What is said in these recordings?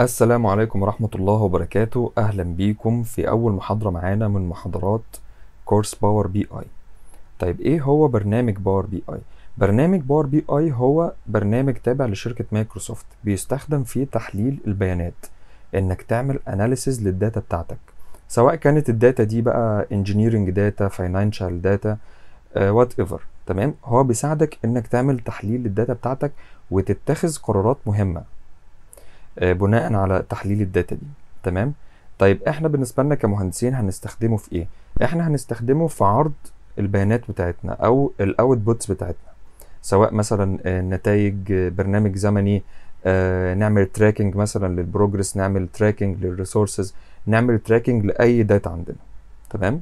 السلام عليكم ورحمة الله وبركاته أهلا بيكم في أول محاضرة معانا من محاضرات كورس باور بي آي طيب إيه هو برنامج باور بي آي؟ برنامج باور بي آي هو برنامج تابع لشركة مايكروسوفت بيستخدم في تحليل البيانات إنك تعمل أناليسز للداتا بتاعتك سواء كانت الداتا دي بقى انجينيرنج داتا فاينانشال داتا وات ايفر تمام هو بيساعدك انك تعمل تحليل للداتا بتاعتك وتتخذ قرارات مهمه آه، بناء على تحليل الداتا دي تمام طيب احنا بالنسبه لنا كمهندسين هنستخدمه في ايه احنا هنستخدمه في عرض البيانات بتاعتنا او الاوتبوتس بتاعتنا سواء مثلا آه، نتائج آه، برنامج زمني نعمل تراكنج مثلا للبروجرس نعمل تراكنج للريسورسز نعمل تراكنج لاي داتا عندنا تمام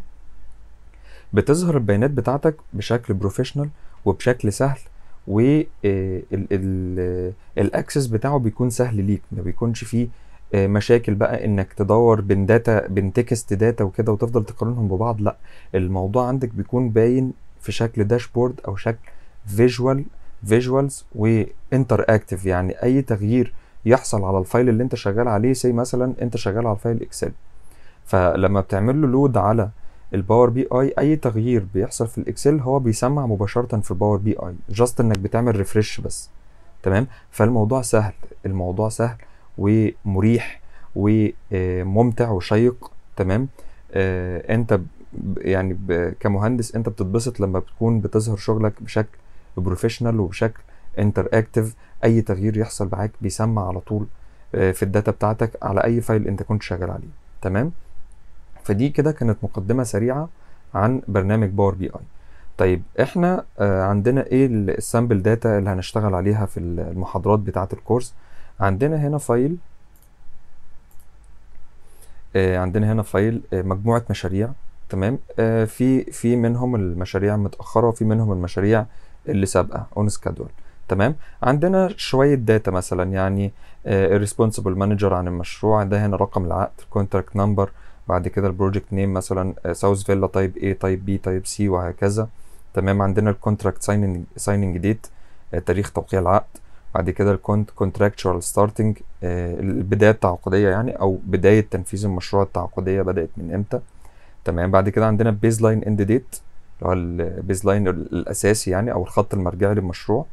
بتظهر البيانات بتاعتك بشكل بروفيشنال وبشكل سهل والاكسس آه، بتاعه بيكون سهل ليك ما بيكونش فيه آه، مشاكل بقى انك تدور بين داتا بين تكست داتا وكده وتفضل تقارنهم ببعض لا الموضوع عندك بيكون باين في شكل داشبورد او شكل فيجوال فيجوالز وانتر اكتف يعني اي تغيير يحصل على الفايل اللي انت شغال عليه زي مثلا انت شغال على فايل اكسل فلما بتعمل له لود على الباور بي اي اي تغيير بيحصل في الاكسل هو بيسمع مباشره في الباور بي اي جاست انك بتعمل ريفرش بس تمام فالموضوع سهل الموضوع سهل ومريح وممتع وشيق تمام آه انت يعني كمهندس انت بتتبسط لما بتكون بتظهر شغلك بشكل بروفيشنال وبشكل انتر اكتف اي تغيير يحصل معاك بيسمع على طول آه، في الداتا بتاعتك على اي فايل انت كنت شغال عليه تمام فدي كده كانت مقدمه سريعه عن برنامج باور بي اي طيب احنا آه، عندنا ايه السامبل داتا اللي هنشتغل عليها في المحاضرات بتاعه الكورس عندنا هنا فايل آه، عندنا هنا فايل آه، مجموعه مشاريع تمام في في منهم المشاريع متاخره وفي منهم المشاريع اللي سابقه اون سكادول تمام عندنا شويه داتا مثلا يعني الريسبونسبل مانجر عن المشروع ده هنا رقم العقد كونتراكت نمبر بعد كده البروجكت نيم مثلا آه، ساوث فيلا تايب A تايب B تايب C وهكذا تمام عندنا الكونتراكت سايننج سايننج ديت تاريخ توقيع العقد بعد كده الكونت كونتراكتشوال ستارتنج البدايه التعاقديه يعني او بدايه تنفيذ المشروع التعاقديه بدات من امتى تمام بعد كده عندنا البيز لاين اند ديت اللي هو البيز لاين الاساسي يعني او الخط المرجعي للمشروع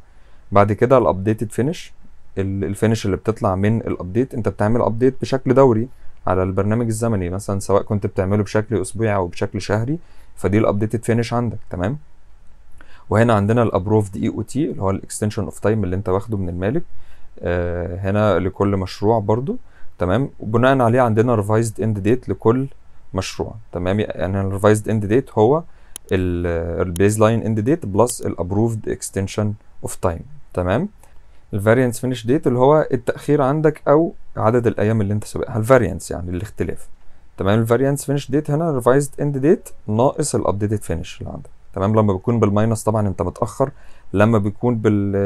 بعد كده الابديتد فينش الفينش اللي بتطلع من الابديت انت بتعمل ابديت بشكل دوري على البرنامج الزمني مثلا سواء كنت بتعمله بشكل اسبوعي او بشكل شهري فدي الابديتد فينش عندك تمام وهنا عندنا الابروفد اي او تي اللي هو الاكستنشن اوف تايم اللي انت واخده من المالك آه هنا لكل مشروع برضو تمام وبناء عليه عندنا ريفايزد اند ديت لكل مشروع تمام يعني الريفايزد اند ديت هو البيز لاين اند ديت بلس الابروفد اكستنشن اوف تايم تمام الفارينس فينش ديت اللي هو التاخير عندك او عدد الايام اللي انت سابقها الفارينس يعني الاختلاف تمام الفارينس فينش ديت هنا ريفايزد اند ديت ناقص الابديتد فينش اللي عندك تمام لما بيكون بالماينس طبعا انت متاخر لما بيكون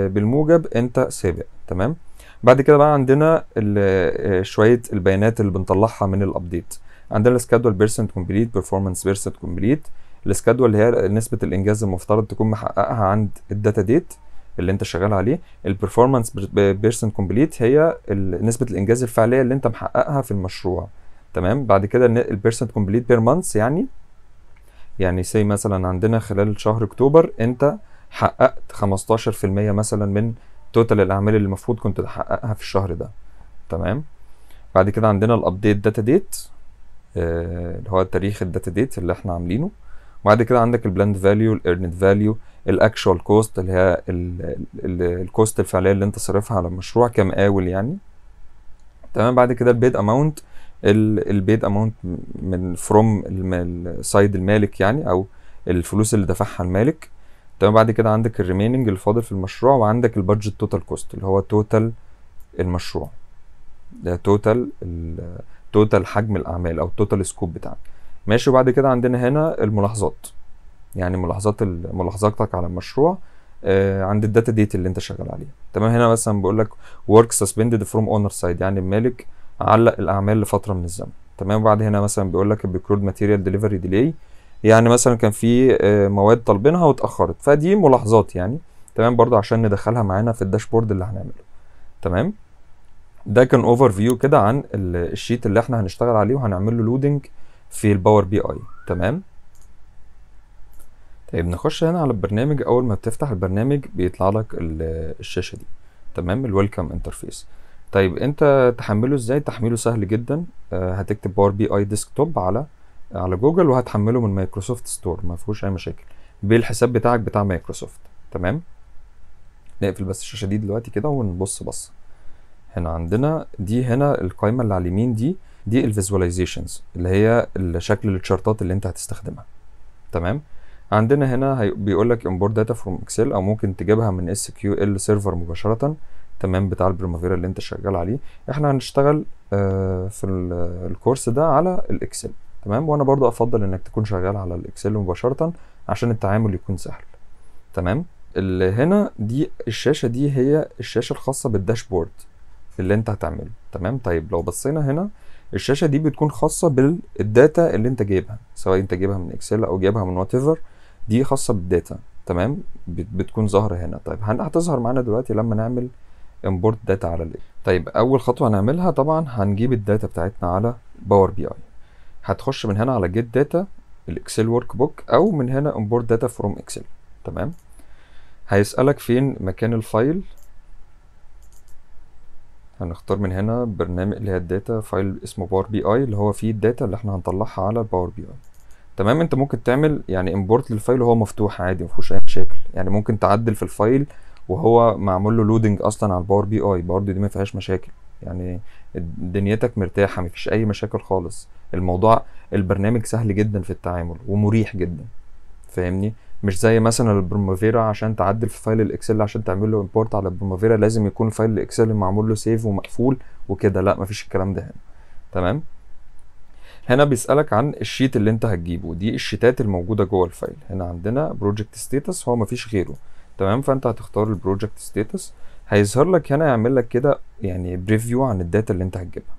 بالموجب انت سابق تمام بعد كده بقى عندنا آه، شويه البيانات اللي بنطلعها من الابديت عندنا السكادول بيرسنت كومبليت بيرفورمانس بيرسنت كومبليت السكادول اللي هي نسبه الانجاز المفترض تكون محققها عند الداتا ديت اللي انت شغال عليه البرفورمانس بيرسون كومبليت هي نسبه الانجاز الفعليه اللي انت محققها في المشروع تمام بعد كده البيرسنت كومبليت بير مانث يعني يعني سي مثلا عندنا خلال شهر اكتوبر انت حققت 15% مثلا من توتال الاعمال اللي المفروض كنت تحققها في الشهر ده تمام بعد كده عندنا الابديت داتا ديت اللي هو تاريخ الداتا ديت اللي احنا عاملينه وبعد كده عندك البلاند فاليو الايرند فاليو الاكشوال كوست اللي هي الكوست الفعليه اللي انت صارفها على المشروع كمقاول يعني تمام بعد كده البيد اماونت البيد اماونت من فروم سايد المالك يعني او الفلوس اللي دفعها المالك تمام بعد كده عندك الريميننج الفاضل في المشروع وعندك البادجت توتال كوست اللي هو توتال المشروع ده توتال توتال حجم الاعمال او توتال سكوب بتاعك ماشي وبعد كده عندنا هنا الملاحظات يعني ملاحظات ملاحظاتك على المشروع آه، عند الداتا ديت اللي انت شغال عليها تمام هنا مثلا بيقول لك ورك سسبندد فروم اونر سايد يعني المالك علق الاعمال لفتره من الزمن تمام وبعد هنا مثلا بيقول لك البيكرود ماتيريال ديليفري ديلي يعني مثلا كان في آه، مواد طالبينها واتاخرت فدي ملاحظات يعني تمام برضو عشان ندخلها معانا في الداشبورد اللي هنعمله تمام ده كان اوفر فيو كده عن الشيت اللي احنا هنشتغل عليه وهنعمل له لودنج في الباور بي اي تمام طيب نخش هنا على البرنامج اول ما بتفتح البرنامج بيطلع لك الشاشه دي تمام الويلكم انترفيس طيب انت تحمله ازاي تحميله سهل جدا آه، هتكتب باور بي اي ديسكتوب على على جوجل وهتحمله من مايكروسوفت ستور ما فيهوش اي مشاكل بالحساب بتاعك بتاع مايكروسوفت تمام نقفل بس الشاشه دي دلوقتي كده ونبص بصه هنا عندنا دي هنا القائمه اللي على اليمين دي دي الفيزواليزيشنز اللي هي شكل الشارتات اللي انت هتستخدمها تمام عندنا هنا بيقول لك امبورت داتا فروم اكسل او ممكن تجيبها من اس كيو ال سيرفر مباشره تمام بتاع البريمافيرا اللي انت شغال عليه احنا هنشتغل آه في الكورس ده على الاكسل تمام وانا برضو افضل انك تكون شغال على الاكسل مباشره عشان التعامل يكون سهل تمام اللي هنا دي الشاشه دي هي الشاشه الخاصه بالداشبورد اللي انت هتعمله تمام طيب لو بصينا هنا الشاشه دي بتكون خاصه بالداتا اللي انت جايبها سواء انت جايبها من اكسل او جايبها من وات دي خاصه بالداتا تمام بتكون ظاهره هنا طيب هتظهر معانا دلوقتي لما نعمل امبورت داتا على الاكس طيب اول خطوه هنعملها طبعا هنجيب الداتا بتاعتنا على باور بي اي هتخش من هنا على جيت داتا الاكسل ورك بوك او من هنا امبورت داتا فروم اكسل تمام هيسالك فين مكان الفايل هنختار من هنا برنامج اللي هي الداتا فايل اسمه باور بي اي اللي هو فيه الداتا اللي احنا هنطلعها على الباور بي اي تمام انت ممكن تعمل يعني امبورت للفايل وهو مفتوح عادي مفيهوش اي مشاكل يعني ممكن تعدل في الفايل وهو معمول له لودنج اصلا على الباور بي اي برضه دي ما فيهاش مشاكل يعني دنيتك مرتاحه ما فيش اي مشاكل خالص الموضوع البرنامج سهل جدا في التعامل ومريح جدا فاهمني مش زي مثلا البروموفيرا عشان تعدل في فايل الاكسل عشان تعمل له امبورت على البروموفيرا لازم يكون فايل الاكسل معمول له سيف ومقفول وكده لا مفيش الكلام ده هنا تمام هنا بيسألك عن الشيت اللي انت هتجيبه دي الشيتات الموجودة جوه الفايل هنا عندنا بروجكت ستيتس هو مفيش غيره تمام فانت هتختار البروجكت ستيتس هيظهر لك هنا يعمل لك كده يعني بريفيو عن الداتا اللي انت هتجيبها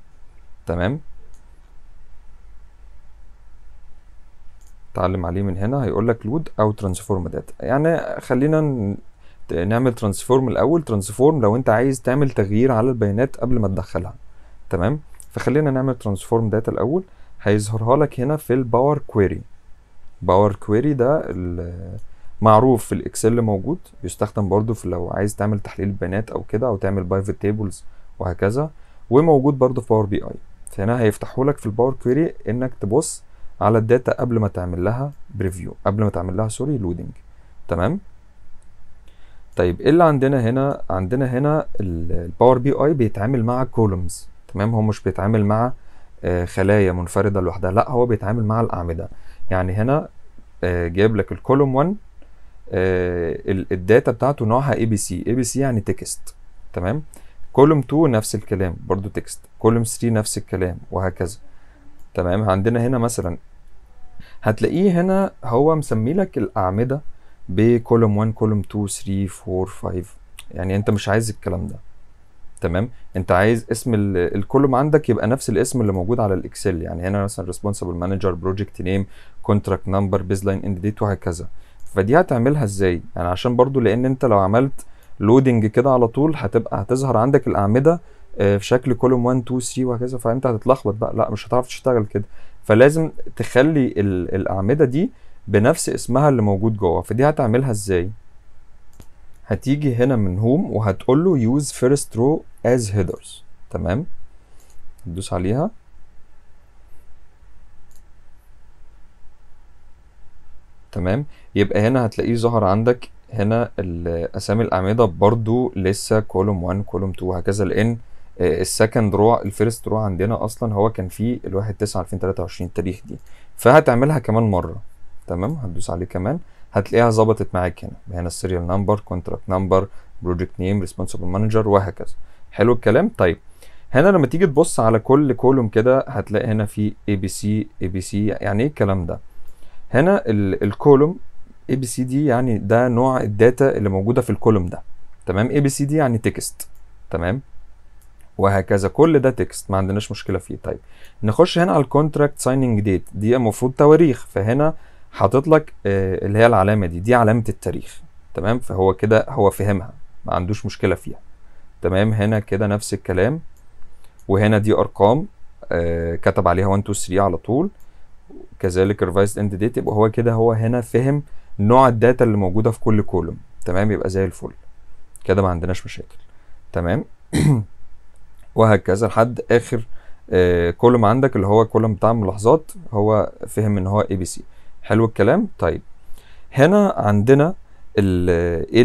تمام تعلم عليه من هنا هيقول لك لود او ترانسفورم داتا يعني خلينا نعمل ترانسفورم الاول ترانسفورم لو انت عايز تعمل تغيير على البيانات قبل ما تدخلها تمام فخلينا نعمل ترانسفورم داتا الاول هيظهرها لك هنا في الباور كويري باور كويري ده معروف في الاكسل موجود بيستخدم برضو في لو عايز تعمل تحليل بيانات او كده او تعمل بايفت تيبلز وهكذا وموجود برضو في باور بي اي فهنا هيفتحوا لك في الباور كويري انك تبص على الداتا قبل ما تعمل لها بريفيو قبل ما تعمل لها سوري لودنج تمام طيب ايه اللي عندنا هنا عندنا هنا الباور بي اي بيتعامل مع كولومز تمام هو مش بيتعامل مع آه، خلايا منفرده لوحدها لا هو بيتعامل مع الاعمده يعني هنا آه، جايب لك الكولوم آه، 1 الداتا بتاعته نوعها اي بي سي اي بي سي يعني تكست تمام كولوم 2 نفس الكلام برضو تكست كولوم 3 نفس الكلام وهكذا تمام عندنا هنا مثلا هتلاقيه هنا هو مسمي لك الاعمده بكولوم 1 كولوم 2 3 4 5 يعني انت مش عايز الكلام ده تمام انت عايز اسم الكولوم عندك يبقى نفس الاسم اللي موجود على الاكسل يعني هنا مثلا ريسبونسبل مانجر بروجكت نيم كونتراكت نمبر بيز لاين اند ديت وهكذا فدي هتعملها ازاي يعني عشان برضو لان انت لو عملت لودنج كده على طول هتبقى هتظهر عندك الاعمده آه، في شكل كولوم 1 2 3 وهكذا فانت هتتلخبط بقى لا مش هتعرف تشتغل كده فلازم تخلي الاعمده دي بنفس اسمها اللي موجود جوه فدي هتعملها ازاي هتيجي هنا من هوم وهتقول له يوز فيرست رو از هيدرز تمام تدوس عليها تمام يبقى هنا هتلاقيه ظهر عندك هنا اسامي الاعمده برضو لسه كولوم 1 كولوم 2 وهكذا لان السكند رو الفيرست رو عندنا اصلا هو كان فيه الواحد 9 2023 التاريخ دي فهتعملها كمان مره تمام هتدوس عليه كمان هتلاقيها ظبطت معاك هنا هنا السيريال نمبر كونتراكت نمبر بروجكت نيم ريسبونسبل مانجر وهكذا حلو الكلام طيب هنا لما تيجي تبص على كل كولوم كده هتلاقي هنا في اي بي سي اي بي سي يعني ايه الكلام ده هنا الكولوم اي بي سي دي يعني ده نوع الداتا اللي موجوده في الكولوم ده تمام اي بي سي دي يعني تكست تمام وهكذا كل ده تكست ما عندناش مشكله فيه طيب نخش هنا على الكونتراكت سايننج ديت دي المفروض تواريخ فهنا حاطط لك آه اللي هي العلامه دي دي علامه التاريخ تمام فهو كده هو فهمها ما عندوش مشكله فيها تمام هنا كده نفس الكلام وهنا دي ارقام آه كتب عليها 1 2 3 على طول كذلك الريفايزد اند ديت يبقى هو كده هو هنا فهم نوع الداتا اللي موجوده في كل كولوم تمام يبقى زي الفل كده ما عندناش مشاكل تمام وهكذا لحد اخر كولوم آه، عندك اللي هو الكولوم بتاع ملاحظات هو فهم ان هو اي بي سي حلو الكلام طيب هنا عندنا ايه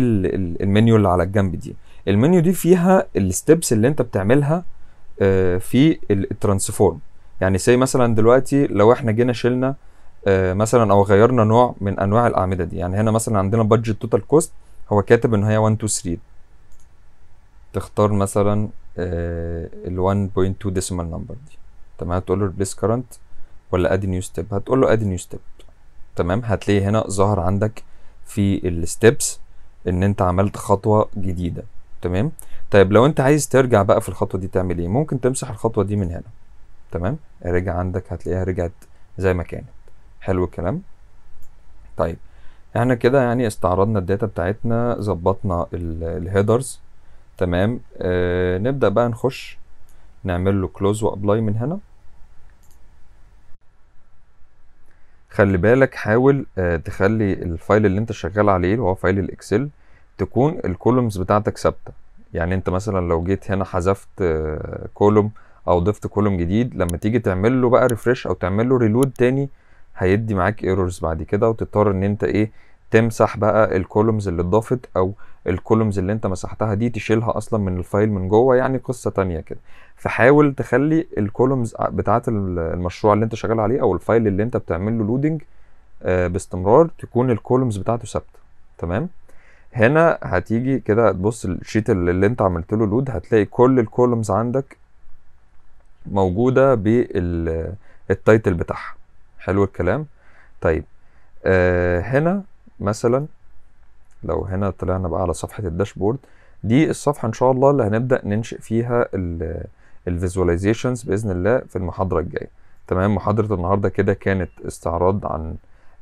المنيو اللي على الجنب دي المنيو دي فيها الستبس اللي انت بتعملها آه، في الترانسفورم يعني سي مثلا دلوقتي لو احنا جينا شلنا آه، مثلا او غيرنا نوع من انواع الاعمده دي يعني هنا مثلا عندنا بادجت توتال كوست هو كاتب ان هي 1 2 3 تختار مثلا آه، ال 1.2 decimal number دي تمام هتقول له ريبليس كرنت ولا ادي نيو ستيب هتقول له ادي نيو ستيب تمام هتلاقي هنا ظهر عندك في الستبس ان انت عملت خطوه جديده تمام طيب لو انت عايز ترجع بقى في الخطوه دي تعمل ايه ممكن تمسح الخطوه دي من هنا تمام رجع عندك هتلاقيها رجعت زي ما كانت حلو الكلام طيب احنا كده يعني استعرضنا الداتا بتاعتنا ظبطنا الهيدرز تمام آه نبدأ بقى نخش نعمل له كلوز وابلاي من هنا خلي بالك حاول آه تخلي الفايل اللي انت شغال عليه اللي هو فايل الاكسل تكون الكولومز بتاعتك ثابته يعني انت مثلا لو جيت هنا حذفت آه كولوم او ضفت كولوم جديد لما تيجي تعمل له بقى ريفرش او تعمل له ريلود تاني هيدي معاك ايرورز بعد كده وتضطر ان انت ايه تمسح بقى الكولومز اللي اتضافت او الكولومز اللي انت مسحتها دي تشيلها اصلا من الفايل من جوه يعني قصه تانية كده فحاول تخلي الكولومز بتاعه المشروع اللي انت شغال عليه او الفايل اللي انت بتعمل له لودنج آه، باستمرار تكون الكولومز بتاعته ثابته تمام هنا هتيجي كده تبص الشيت اللي انت عملت له لود هتلاقي كل الكولومز عندك موجوده بالتايتل بتاعها حلو الكلام طيب آه، هنا مثلا لو هنا طلعنا بقى على صفحه الداشبورد دي الصفحه ان شاء الله اللي هنبدا ننشئ فيها الفيزواليزيشنز باذن الله في المحاضره الجايه تمام محاضره النهارده كده كانت استعراض عن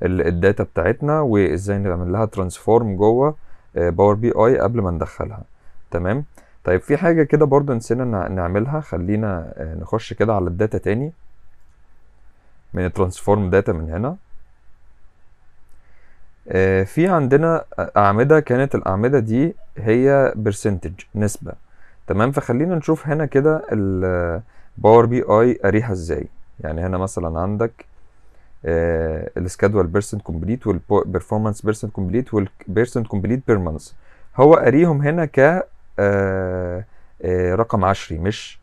الداتا بتاعتنا وازاي نعمل لها ترانسفورم جوه باور بي اي قبل ما ندخلها تمام طيب في حاجه كده برضو نسينا نعملها خلينا آه، نخش كده على الداتا تاني من الترانسفورم داتا من هنا آه، في عندنا أعمدة كانت الأعمدة دي هي برسنتج نسبة تمام فخلينا نشوف هنا كده الباور بي اي أريها ازاي يعني هنا مثلا عندك السكادوال بيرسنت كومبليت والبرفورمانس بيرسنت كومبليت والبيرسنت كومبليت بير هو قاريهم هنا ك آه، آه، رقم عشري مش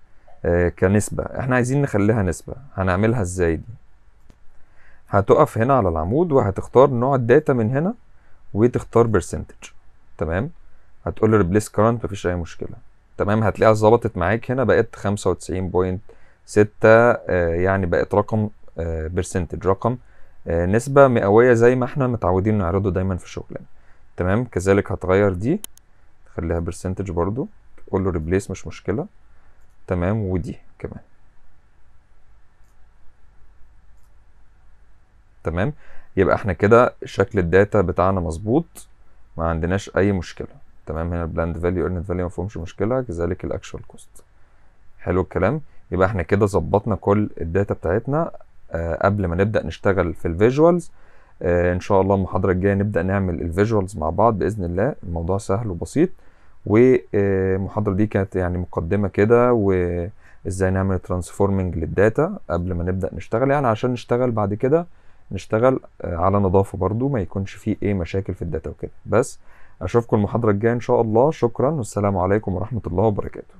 كنسبة احنا عايزين نخليها نسبة هنعملها ازاي دي هتقف هنا على العمود وهتختار نوع الداتا من هنا وتختار برسنتج تمام هتقول له ريبليس كرنت مفيش اي مشكله تمام هتلاقيها ظبطت معاك هنا بقت 95.6 آه، يعني بقت رقم برسنتج آه، رقم آه، نسبه مئويه زي ما احنا متعودين نعرضه دايما في شغلنا تمام كذلك هتغير دي تخليها برسنتج برضو تقول له ريبليس مش مشكله تمام ودي كمان تمام يبقى احنا كده شكل الداتا بتاعنا مظبوط ما عندناش اي مشكله تمام هنا البلاند فاليو ايرنت فاليو ما فيهمش مشكله كذلك الاكشوال كوست حلو الكلام يبقى احنا كده ظبطنا كل الداتا بتاعتنا آه قبل ما نبدا نشتغل في الفيجوالز آه ان شاء الله المحاضره الجايه نبدا نعمل الفيجوالز مع بعض باذن الله الموضوع سهل وبسيط والمحاضره آه، دي كانت يعني مقدمه كده وازاي نعمل ترانسفورمنج للداتا قبل ما نبدا نشتغل يعني عشان نشتغل بعد كده نشتغل آه، على نظافه برضو ما يكونش فيه ايه مشاكل في الداتا وكده بس اشوفكم المحاضره الجايه ان شاء الله شكرا والسلام عليكم ورحمه الله وبركاته